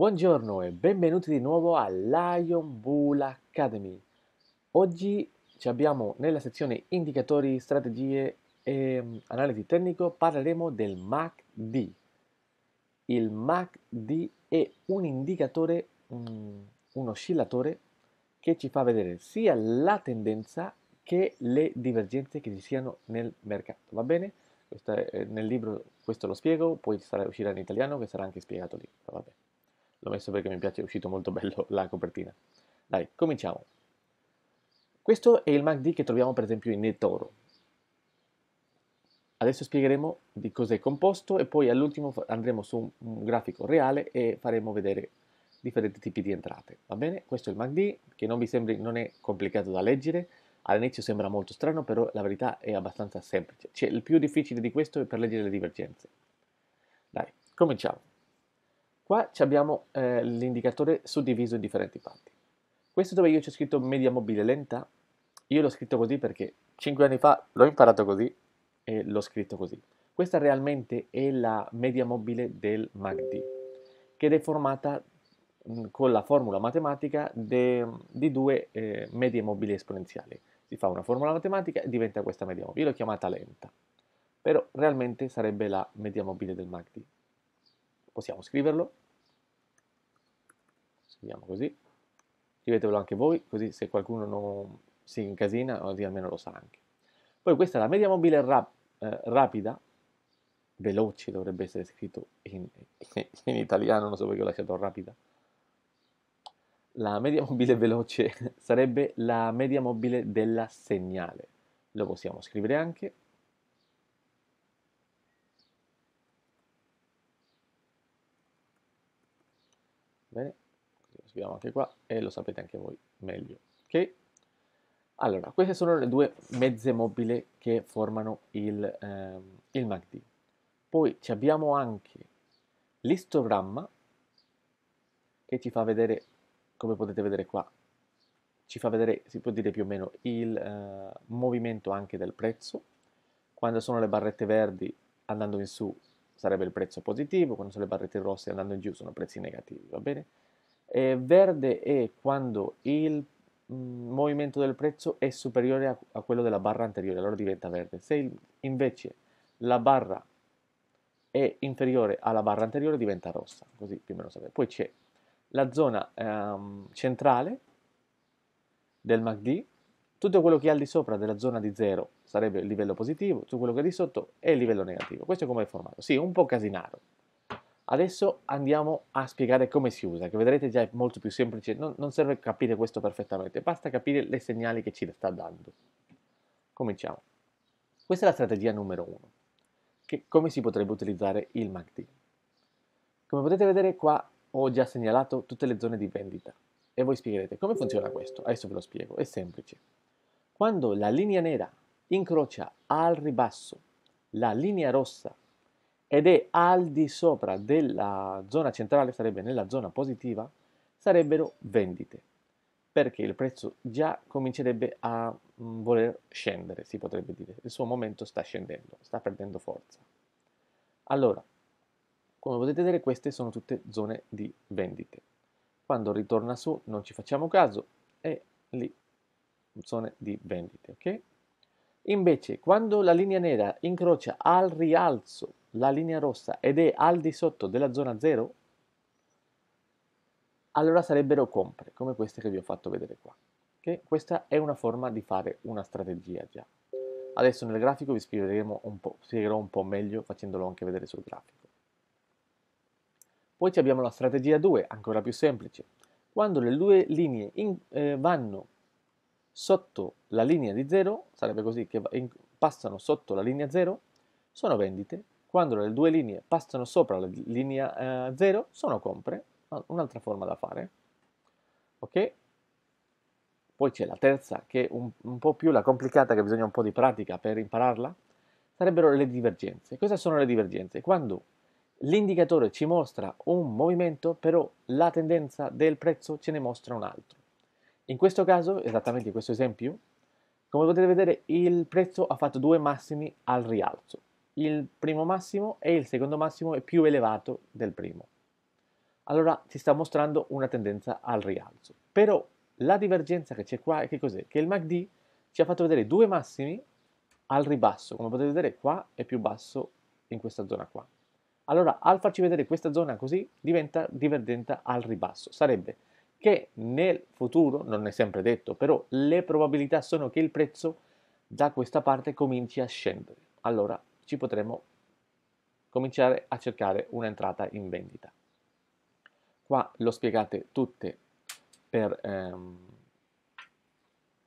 Buongiorno e benvenuti di nuovo a Lion Bull Academy. Oggi ci abbiamo nella sezione indicatori, strategie e mm, analisi tecnico parleremo del MACD. Il MACD è un indicatore, mm, un oscillatore che ci fa vedere sia la tendenza che le divergenze che ci siano nel mercato, va bene? Eh, nel libro questo lo spiego, poi uscirà in italiano che sarà anche spiegato lì, va bene. L'ho messo perché mi piace, è uscito molto bello la copertina. Dai, cominciamo. Questo è il MACD che troviamo per esempio in eToro. Adesso spiegheremo di cosa è composto e poi all'ultimo andremo su un grafico reale e faremo vedere differenti tipi di entrate. Va bene? Questo è il MACD che non vi sembri non è complicato da leggere. All'inizio sembra molto strano, però la verità è abbastanza semplice. Cioè, il più difficile di questo è per leggere le divergenze. Dai, cominciamo. Qua abbiamo eh, l'indicatore suddiviso in differenti parti. Questo dove io c'ho scritto media mobile lenta, io l'ho scritto così perché 5 anni fa l'ho imparato così e l'ho scritto così. Questa realmente è la media mobile del MACD, che è formata mm, con la formula matematica di due eh, medie mobili esponenziali. Si fa una formula matematica e diventa questa media mobile. Io l'ho chiamata lenta, però realmente sarebbe la media mobile del MACD. Possiamo scriverlo scriviamo così, scrivetelo anche voi, così se qualcuno non si incasina, così almeno lo sa anche. Poi questa è la media mobile rap, eh, rapida, veloce dovrebbe essere scritto in, in, italiano, non so perché ho lasciato rapida. La media mobile veloce sarebbe la media mobile della segnale. Lo possiamo scrivere anche scriviamo anche qua e lo sapete anche voi meglio. Ok? Allora, queste sono le due mezze mobile che formano il, ehm, il MACD. Poi abbiamo anche l'istogramma che ci fa vedere, come potete vedere qua, ci fa vedere, si può dire più o meno, il eh, movimento anche del prezzo. Quando sono le barrette verdi andando in su sarebbe il prezzo positivo, quando sono le barrette rosse andando in giù sono prezzi negativi, va bene? eh, verde è quando il mm, movimento del prezzo è superiore a, a, quello della barra anteriore, allora diventa verde. Se il, invece la barra è inferiore alla barra anteriore diventa rossa, così più o meno sapete. Poi c'è la zona ehm, centrale del MACD, tutto quello che è al di sopra della zona di 0 sarebbe il livello positivo, tutto quello che è di sotto è il livello negativo. Questo è come è formato. Sì, un po' casinaro, Adesso andiamo a spiegare come si usa, che vedrete già è molto più semplice, non, non serve capire questo perfettamente, basta capire le segnali che ci sta dando. Cominciamo. Questa è la strategia numero 1, che come si potrebbe utilizzare il MACD. Come potete vedere qua ho già segnalato tutte le zone di vendita e voi spiegherete come funziona questo, adesso ve lo spiego, è semplice. Quando la linea nera incrocia al ribasso la linea rossa ed è al di sopra della zona centrale, sarebbe nella zona positiva, sarebbero vendite, perché il prezzo già comincerebbe a mm, voler scendere, si potrebbe dire, il suo momento sta scendendo, sta perdendo forza. Allora, come potete vedere queste sono tutte zone di vendite. Quando ritorna su non ci facciamo caso è lì zone di vendite, ok? Invece, quando la linea nera incrocia al rialzo la linea rossa ed è al di sotto della zona 0, allora sarebbero compre, come queste che vi ho fatto vedere qua. Okay? Questa è una forma di fare una strategia già. Adesso nel grafico vi spiegheremo un po', spiegherò un po' meglio facendolo anche vedere sul grafico. Poi abbiamo la strategia 2, ancora più semplice. Quando le due linee in, eh, vanno sotto la linea di 0, sarebbe così che in, passano sotto la linea 0, sono vendite quando le due linee passano sopra la linea 0 eh, sono compre, ah, un'altra forma da fare. Ok? Poi c'è la terza, che è un, un po' più la complicata, che bisogna un po' di pratica per impararla, sarebbero le divergenze. Cosa sono le divergenze? Quando l'indicatore ci mostra un movimento, però la tendenza del prezzo ce ne mostra un altro. In questo caso, esattamente in questo esempio, come potete vedere il prezzo ha fatto due massimi al rialzo il primo massimo e il secondo massimo è più elevato del primo. Allora si sta mostrando una tendenza al rialzo. Però la divergenza che c'è qua è che cos'è? Che il MACD ci ha fatto vedere due massimi al ribasso, come potete vedere qua è più basso in questa zona qua. Allora al farci vedere questa zona così diventa divergente al ribasso, sarebbe che nel futuro, non è sempre detto, però le probabilità sono che il prezzo da questa parte cominci a scendere. Allora ci potremo cominciare a cercare un'entrata in vendita. Qua lo spiegate tutte per, ehm,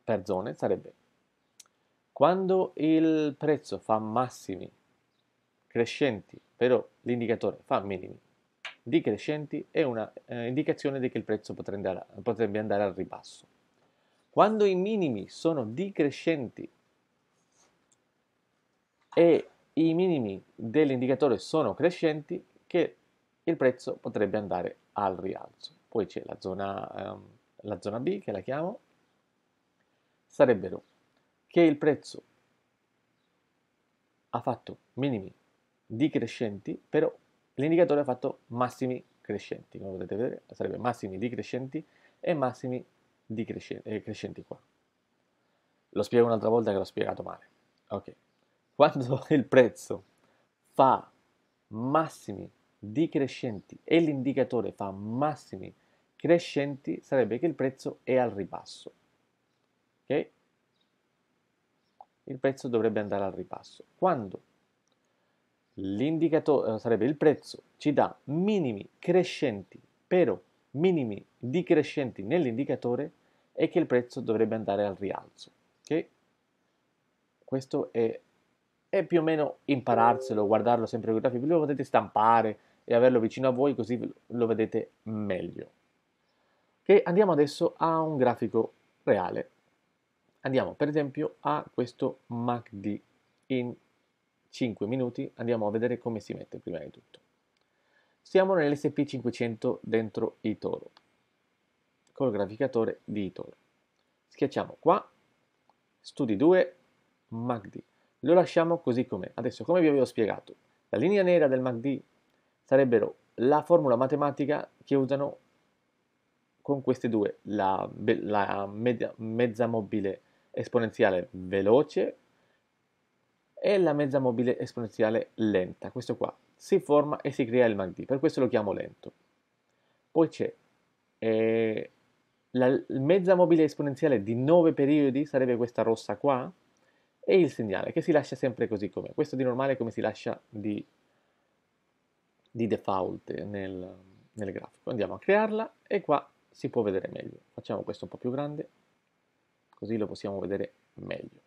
per zone, sarebbe quando il prezzo fa massimi crescenti, però l'indicatore fa minimi di crescenti, è un'indicazione eh, di che il prezzo potrebbe andare, potrebbe andare al ribasso. Quando i minimi sono decrescenti e i minimi dell'indicatore sono crescenti che il prezzo potrebbe andare al rialzo. Poi c'è la zona, ehm, la zona B che la chiamo, sarebbero che il prezzo ha fatto minimi decrescenti, però l'indicatore ha fatto massimi crescenti, come potete vedere, sarebbe massimi decrescenti e massimi decrescenti eh, qua. Lo spiego un'altra volta che l'ho spiegato male. Ok. Quando il prezzo fa massimi decrescenti e l'indicatore fa massimi crescenti, sarebbe che il prezzo è al ribasso. Ok? Il prezzo dovrebbe andare al ribasso. Quando l'indicatore eh, sarebbe il prezzo ci dà minimi crescenti, però minimi decrescenti nell'indicatore è che il prezzo dovrebbe andare al rialzo. Ok? Questo è e più o meno impararselo, guardarlo sempre con i grafici, lo potete stampare e averlo vicino a voi così lo vedete meglio. Che andiamo adesso a un grafico reale. Andiamo per esempio a questo MACD in 5 minuti, andiamo a vedere come si mette prima di tutto. Siamo nell'SP500 dentro Itoro, col graficatore di Itoro. Schiacciamo qua, studi 2, MACD lo lasciamo così com'è. Adesso, come vi avevo spiegato, la linea nera del MACD sarebbero la formula matematica che usano con queste due, la, la media, mezza mobile esponenziale veloce e la mezza mobile esponenziale lenta. Questo qua si forma e si crea il MACD, per questo lo chiamo lento. Poi c'è eh, la mezza mobile esponenziale di 9 periodi, sarebbe questa rossa qua, e il segnale che si lascia sempre così com'è. Questo di normale è come si lascia di, di default nel, nel grafico. Andiamo a crearla e qua si può vedere meglio. Facciamo questo un po' più grande, così lo possiamo vedere meglio.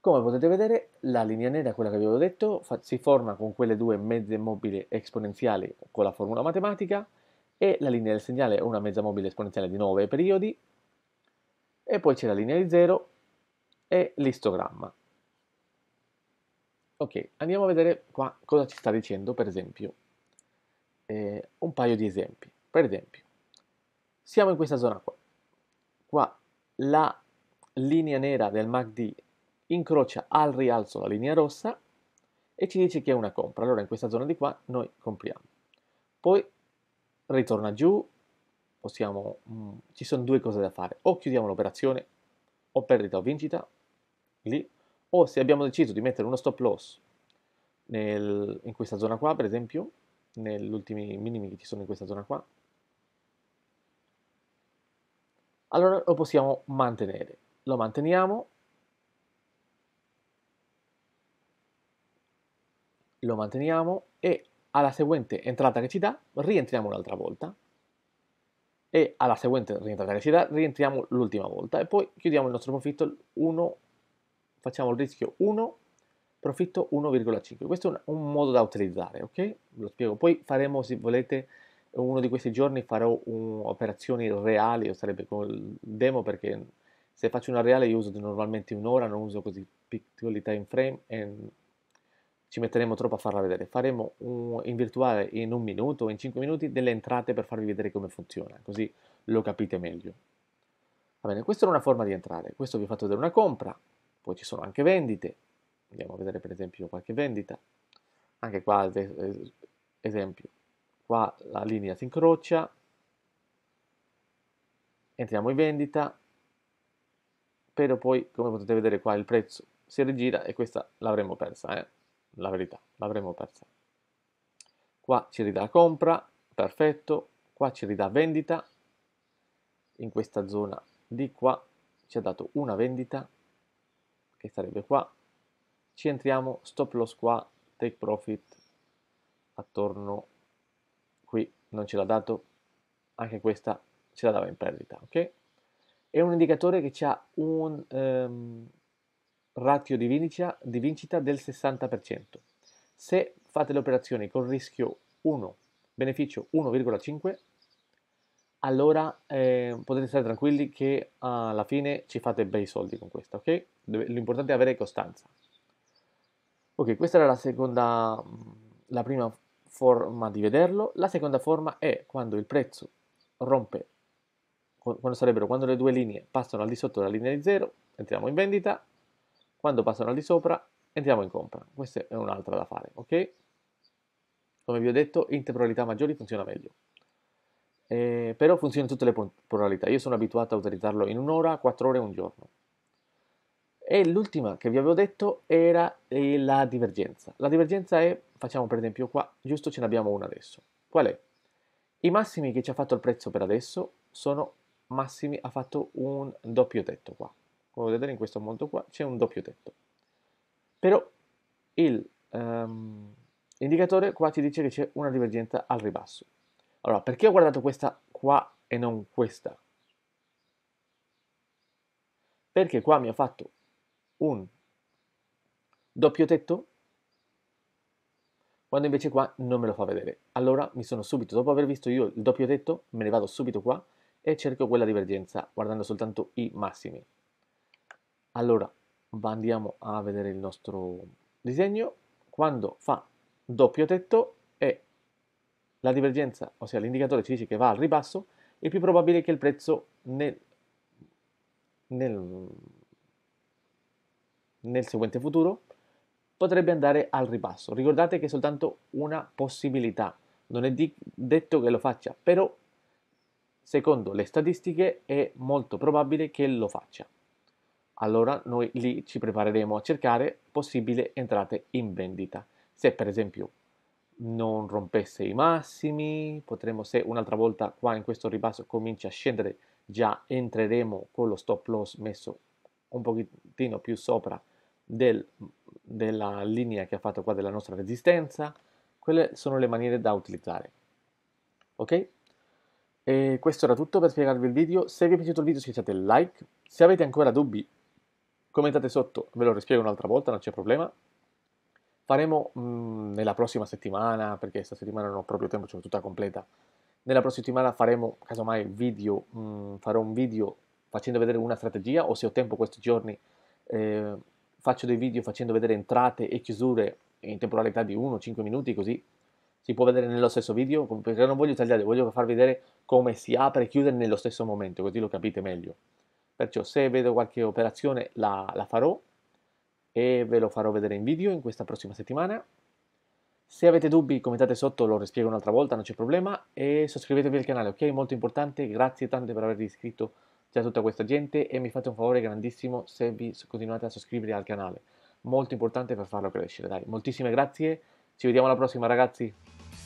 Come potete vedere, la linea nera, quella che vi avevo detto, si forma con quelle due mezze mobili esponenziali con la formula matematica e la linea del segnale è una mezza mobile esponenziale di 9 periodi e poi c'è la linea di 0 e l'istogramma. Ok, andiamo a vedere qua cosa ci sta dicendo, per esempio, eh, un paio di esempi. Per esempio, siamo in questa zona qua. Qua la linea nera del MACD incrocia al rialzo la linea rossa e ci dice che è una compra. Allora in questa zona di qua noi compriamo. Poi ritorna giù, possiamo, mh, mm, ci sono due cose da fare. O chiudiamo l'operazione o perdita o vincita lì, o se abbiamo deciso di mettere uno stop loss nel, in questa zona qua, per esempio, negli ultimi minimi che ci sono in questa zona qua, allora lo possiamo mantenere. Lo manteniamo, lo manteniamo e alla seguente entrata che ci dà rientriamo un'altra volta e alla seguente rientrata che ci dà rientriamo l'ultima volta e poi chiudiamo il nostro profitto 1 facciamo il rischio 1, profitto 1,5. Questo è un, un, modo da utilizzare, ok? Lo spiego. Poi faremo, se volete, uno di questi giorni farò un, operazioni reali, o sarebbe con il demo perché se faccio una reale io uso normalmente un'ora, non uso così piccoli time frame e ci metteremo troppo a farla vedere. Faremo un, in virtuale in un minuto, in 5 minuti, delle entrate per farvi vedere come funziona, così lo capite meglio. Va bene, questa è una forma di entrare. Questo vi ho fatto vedere una compra, poi ci sono anche vendite, andiamo a vedere per esempio qualche vendita, anche qua esempio, qua la linea si incrocia, entriamo in vendita, però poi come potete vedere qua il prezzo si rigira e questa l'avremmo persa, eh? la verità, l'avremmo persa. Qua ci ridà compra, perfetto, qua ci ridà vendita, in questa zona di qua ci ha dato una vendita, che sarebbe qua, ci entriamo, stop loss qua, take profit attorno qui, non ce l'ha dato, anche questa ce la dava in perdita, ok? È un indicatore che ha un um, ratio di vincita, di vincita del 60%. Se fate le operazioni con rischio 1, beneficio 1,5, allora eh, potete stare tranquilli che ah, alla fine ci fate bei soldi con questa, ok? L'importante è avere costanza. Ok, questa era la seconda, mm, la prima forma di vederlo. La seconda forma è quando il prezzo rompe, quando sarebbero quando le due linee passano al di sotto della linea di zero, entriamo in vendita, quando passano al di sopra, entriamo in compra. Questa è un'altra da fare, ok? Come vi ho detto, in temporalità maggiori funziona meglio eh, però funziona in tutte le pluralità. Io sono abituato a utilizzarlo in un'ora, quattro ore, un giorno. E l'ultima che vi avevo detto era eh, la divergenza. La divergenza è, facciamo per esempio qua, giusto ce n'abbiamo una adesso. Qual è? I massimi che ci ha fatto il prezzo per adesso sono massimi, ha fatto un doppio tetto qua. Come vedete in questo mondo qua c'è un doppio tetto. Però il um, indicatore qua ci dice che c'è una divergenza al ribasso. Allora, perché ho guardato questa qua e non questa? Perché qua mi ha fatto un doppio tetto, quando invece qua non me lo fa vedere. Allora mi sono subito, dopo aver visto io il doppio tetto, me ne vado subito qua e cerco quella divergenza, guardando soltanto i massimi. Allora, andiamo a vedere il nostro disegno. Quando fa doppio tetto, la divergenza, ossia l'indicatore ci dice che va al ribasso, è più probabile che il prezzo nel, nel, nel seguente futuro potrebbe andare al ribasso. Ricordate che è soltanto una possibilità, non è di, detto che lo faccia, però secondo le statistiche è molto probabile che lo faccia. Allora noi lì ci prepareremo a cercare possibili entrate in vendita. Se per esempio non rompesse i massimi, potremmo se un'altra volta qua in questo ribasso comincia a scendere, già entreremo con lo stop loss messo un pochettino più sopra del, della linea che ha fatto qua della nostra resistenza, quelle sono le maniere da utilizzare. Ok? E questo era tutto per spiegarvi il video, se vi è piaciuto il video schiacciate il like, se avete ancora dubbi commentate sotto, ve lo rispiego un'altra volta, non c'è problema, Faremo mh, mm, nella prossima settimana, perché questa settimana non ho proprio tempo, c'è tutta completa. Nella prossima settimana faremo, casomai, video, mh, mm, farò un video facendo vedere una strategia o se ho tempo questi giorni eh, faccio dei video facendo vedere entrate e chiusure in temporalità di 1-5 minuti così si può vedere nello stesso video perché non voglio tagliare, voglio far vedere come si apre e chiude nello stesso momento così lo capite meglio perciò se vedo qualche operazione la, la farò e ve lo farò vedere in video in questa prossima settimana. Se avete dubbi commentate sotto, lo rispiego un'altra volta, non c'è problema e soiscrivetevi al canale, ok? Molto importante, grazie tante per avervi iscritto già tutta questa gente e mi fate un favore grandissimo se vi continuate a soiscrivere al canale. Molto importante per farlo crescere, dai. Moltissime grazie, ci vediamo alla prossima ragazzi.